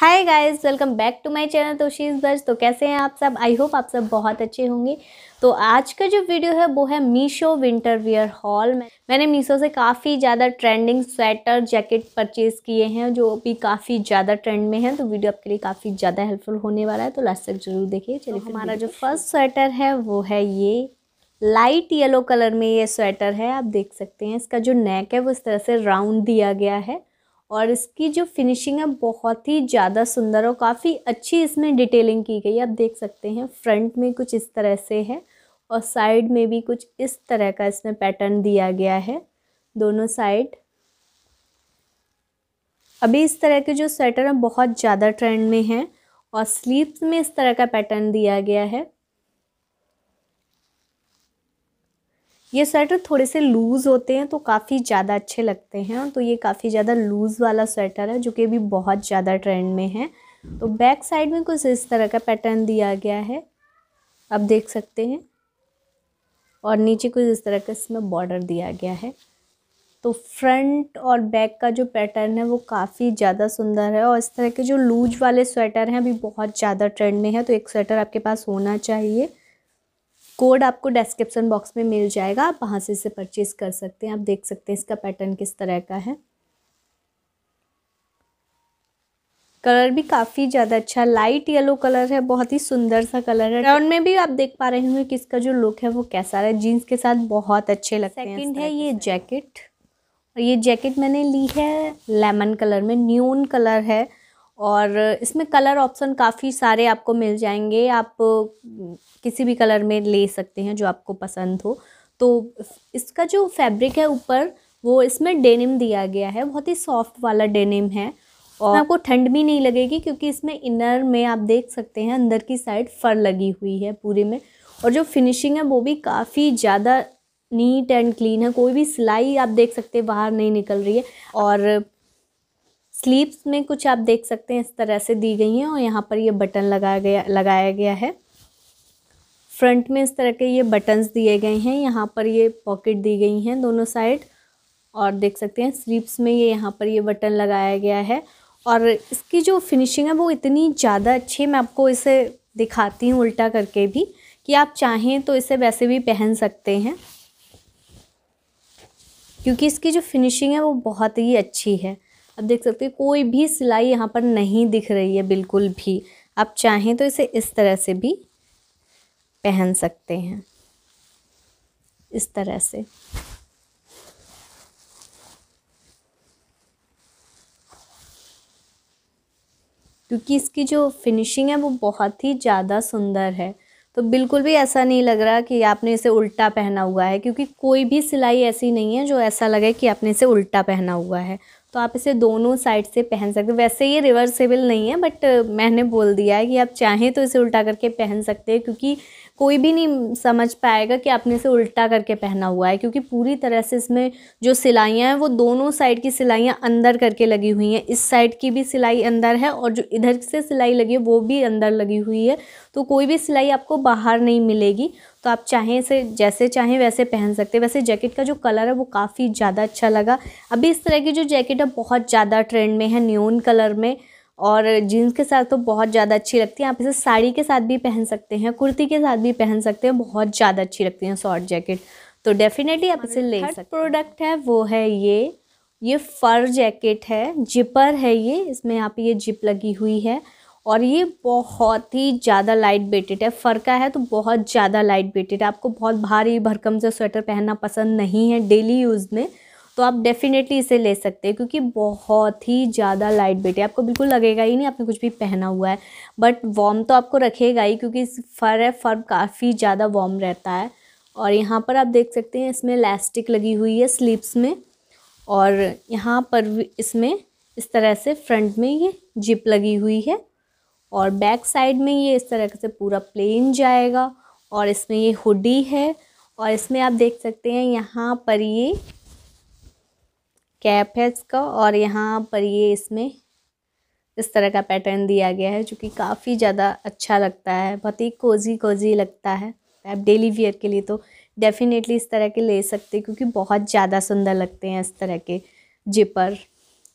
hi guys welcome back to my channel तोशीज दर्ज तो कैसे हैं आप सब आई होप आप सब बहुत अच्छे होंगे तो आज का जो वीडियो है वो है मीशो विंटर वियर हॉल में मैंने मीशो से काफ़ी ज़्यादा ट्रेंडिंग स्वेटर जैकेट परचेज़ किए हैं जो भी काफ़ी ज़्यादा ट्रेंड में है तो वीडियो आपके लिए काफ़ी ज़्यादा हेल्पफुल होने वाला है तो लास्ट तक जरूर देखिए तो चलिए तो हमारा जो फर्स्ट स्वेटर है वो है ये लाइट येलो कलर में ये स्वेटर है आप देख सकते हैं इसका जो नेक है वो इस तरह से राउंड दिया गया है और इसकी जो फिनिशिंग है बहुत ही ज़्यादा सुंदर और काफ़ी अच्छी इसमें डिटेलिंग की गई है आप देख सकते हैं फ्रंट में कुछ इस तरह से है और साइड में भी कुछ इस तरह का इसमें पैटर्न दिया गया है दोनों साइड अभी इस तरह के जो स्वेटर हैं बहुत ज़्यादा ट्रेंड में हैं और स्लीव्स में इस तरह का पैटर्न दिया गया है ये स्वेटर थोड़े से लूज़ होते हैं तो काफ़ी ज़्यादा अच्छे लगते हैं तो ये काफ़ी ज़्यादा लूज़ वाला स्वेटर है जो कि अभी बहुत ज़्यादा ट्रेंड में है तो बैक साइड में कुछ इस तरह का पैटर्न दिया गया है आप देख सकते हैं और नीचे कुछ इस तरह का इसमें बॉर्डर दिया गया है तो फ्रंट और बैक का जो पैटर्न है वो काफ़ी ज़्यादा सुंदर है और इस तरह के जो लूज वाले स्वेटर हैं अभी बहुत ज़्यादा ट्रेंड में है तो एक स्वेटर आपके पास होना चाहिए कोड आपको डिस्क्रिप्शन बॉक्स में मिल जाएगा आप वहाँ से इसे परचेज़ कर सकते हैं आप देख सकते हैं इसका पैटर्न किस तरह का है कलर भी काफ़ी ज़्यादा अच्छा लाइट येलो कलर है बहुत ही सुंदर सा कलर है राउंड में भी आप देख पा रहे होंगे कि इसका जो लुक है वो कैसा है जीन्स के साथ बहुत अच्छे लगते हैं सेकंड है ये जैकेट और ये जैकेट मैंने ली है लेमन कलर में न्यून कलर है और इसमें कलर ऑप्शन काफ़ी सारे आपको मिल जाएंगे आप किसी भी कलर में ले सकते हैं जो आपको पसंद हो तो इसका जो फैब्रिक है ऊपर वो इसमें डेनिम दिया गया है बहुत ही सॉफ्ट वाला डेनिम है और आपको ठंड भी नहीं लगेगी क्योंकि इसमें इनर में आप देख सकते हैं अंदर की साइड फर लगी हुई है पूरे में और जो फिनिशिंग है वो भी काफ़ी ज़्यादा नीट एंड क्लीन है कोई भी सिलाई आप देख सकते हैं बाहर नहीं निकल रही है और स्लीव्स में कुछ आप देख सकते हैं इस तरह से दी गई हैं और यहाँ पर ये बटन लगाया गया लगाया गया है फ्रंट में इस तरह के ये बटन्स दिए गए हैं यहाँ पर ये पॉकेट दी गई हैं दोनों साइड और देख सकते हैं स्लीप्स में ये यहाँ पर ये बटन लगाया गया है और इसकी जो फिनिशिंग है वो इतनी ज़्यादा अच्छी है मैं आपको इसे दिखाती हूँ उल्टा करके भी कि आप चाहें तो इसे वैसे भी पहन सकते हैं क्योंकि इसकी जो फिनिशिंग है वो बहुत ही अच्छी है आप देख सकते हैं कोई भी सिलाई यहाँ पर नहीं दिख रही है बिल्कुल भी आप चाहें तो इसे इस तरह से भी पहन सकते हैं इस तरह से क्योंकि इसकी जो फिनिशिंग है वो बहुत ही ज़्यादा सुंदर है तो बिल्कुल भी ऐसा नहीं लग रहा कि आपने इसे उल्टा पहना हुआ है क्योंकि कोई भी सिलाई ऐसी नहीं है जो ऐसा लगे कि आपने इसे उल्टा पहना हुआ है तो आप इसे दोनों साइड से पहन सकते वैसे ये रिवर्सेबल नहीं है बट मैंने बोल दिया है कि आप चाहें तो इसे उल्टा करके पहन सकते हैं क्योंकि कोई भी नहीं समझ पाएगा कि आपने इसे उल्टा करके पहना हुआ है क्योंकि पूरी तरह से इसमें जो सिलाइयाँ हैं वो दोनों साइड की सिलाइयाँ अंदर करके लगी हुई हैं इस साइड की भी सिलाई अंदर है और जो इधर से सिलाई लगी है वो भी अंदर लगी हुई है तो कोई भी सिलाई आपको बाहर नहीं मिलेगी तो आप चाहें इसे जैसे चाहें वैसे पहन सकते हैं वैसे जैकेट का जो कलर है वो काफ़ी ज़्यादा अच्छा लगा अभी इस तरह की जो जैकेट है बहुत ज़्यादा ट्रेंड में है न्यून कलर में और जीन्स के साथ तो बहुत ज़्यादा अच्छी लगती है आप इसे साड़ी के साथ भी पहन सकते हैं कुर्ती के साथ भी पहन सकते हैं बहुत ज़्यादा अच्छी लगती है शॉर्ट जैकेट तो डेफिनेटली आप इसे ले सकते प्रोडक्ट है वो है ये ये फर जैकेट है जिपर है ये इसमें यहाँ ये जिप लगी हुई है और ये बहुत ही ज़्यादा लाइट वेटेड है फ़र्का है तो बहुत ज़्यादा लाइट वेटेड है आपको बहुत भारी भरकम से स्वेटर पहनना पसंद नहीं है डेली यूज़ में तो आप डेफिनेटली इसे ले सकते हैं क्योंकि बहुत ही ज़्यादा लाइट वेट है आपको बिल्कुल लगेगा ही नहीं आपने कुछ भी पहना हुआ है बट वॉर्म तो आपको रखेगा ही क्योंकि फर है फर काफ़ी ज़्यादा वॉम रहता है और यहाँ पर आप देख सकते हैं इसमें इलास्टिक लगी हुई है स्लीप्स में और यहाँ पर भी इसमें इस तरह से फ्रंट में ये जिप लगी हुई है और बैक साइड में ये इस तरह से पूरा प्लेन जाएगा और इसमें ये हुडी है और इसमें आप देख सकते हैं यहाँ पर ये कैप है इसका और यहाँ पर ये इसमें इस तरह का पैटर्न दिया गया है जो कि काफ़ी ज़्यादा अच्छा लगता है बहुत ही कोजी कोजी लगता है आप डेली वियर के लिए तो डेफिनेटली इस तरह के ले सकते हैं क्योंकि बहुत ज़्यादा सुंदर लगते हैं इस तरह के जिपर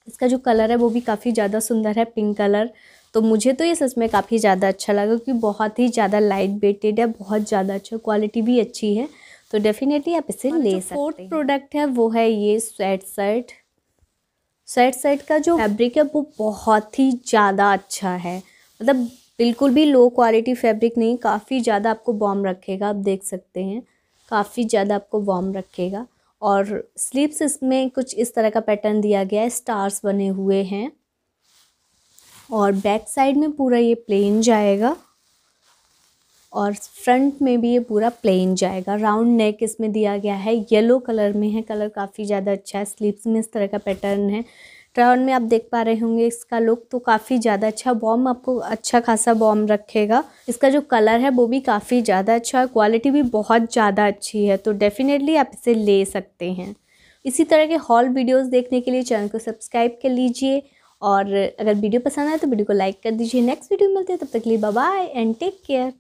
इसका जो कलर है वो भी काफ़ी ज़्यादा सुंदर है पिंक कलर तो मुझे तो ये सच में काफ़ी ज़्यादा अच्छा लगा क्योंकि बहुत ही ज़्यादा लाइट वेटेड है बहुत ज़्यादा अच्छा क्वालिटी भी अच्छी है तो डेफिनेटली आप इसे ले सकते हैं फोर्थ प्रोडक्ट है वो है ये स्वेट शर्ट स्वेट शर्ट का जो फैब्रिक है वो बहुत ही ज़्यादा अच्छा है मतलब बिल्कुल भी लो क्वालिटी फैब्रिक नहीं काफ़ी ज़्यादा आपको वार्म रखेगा आप देख सकते हैं काफ़ी ज़्यादा आपको वार्म रखेगा और स्लीव्स इसमें कुछ इस तरह का पैटर्न दिया गया है स्टार्स बने हुए हैं और बैक साइड में पूरा ये प्लेन जाएगा और फ्रंट में भी ये पूरा प्लेन जाएगा राउंड नेक इसमें दिया गया है येलो कलर में है कलर काफ़ी ज़्यादा अच्छा है स्लीव्स में इस तरह का पैटर्न है ट्राउन में आप देख पा रहे होंगे इसका लुक तो काफ़ी ज़्यादा अच्छा बॉम आपको अच्छा खासा बॉम रखेगा इसका जो कलर है वो भी काफ़ी ज़्यादा अच्छा है क्वालिटी भी बहुत ज़्यादा अच्छी है तो डेफ़िनेटली आप इसे ले सकते हैं इसी तरह के हॉल वीडियोस देखने के लिए चैनल को सब्सक्राइब कर लीजिए और अगर वीडियो पसंद आए तो वीडियो को लाइक कर दीजिए नेक्स्ट वीडियो मिलते हैं तब तक के लिए बाय एंड टेक केयर